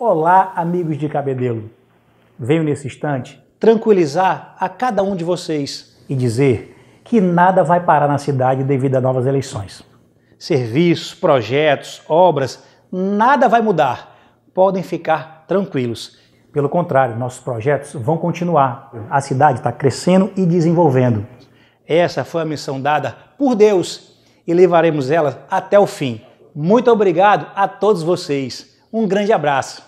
Olá, amigos de Cabedelo. Venho nesse instante tranquilizar a cada um de vocês e dizer que nada vai parar na cidade devido a novas eleições. Serviços, projetos, obras, nada vai mudar. Podem ficar tranquilos. Pelo contrário, nossos projetos vão continuar. A cidade está crescendo e desenvolvendo. Essa foi a missão dada por Deus e levaremos ela até o fim. Muito obrigado a todos vocês. Um grande abraço.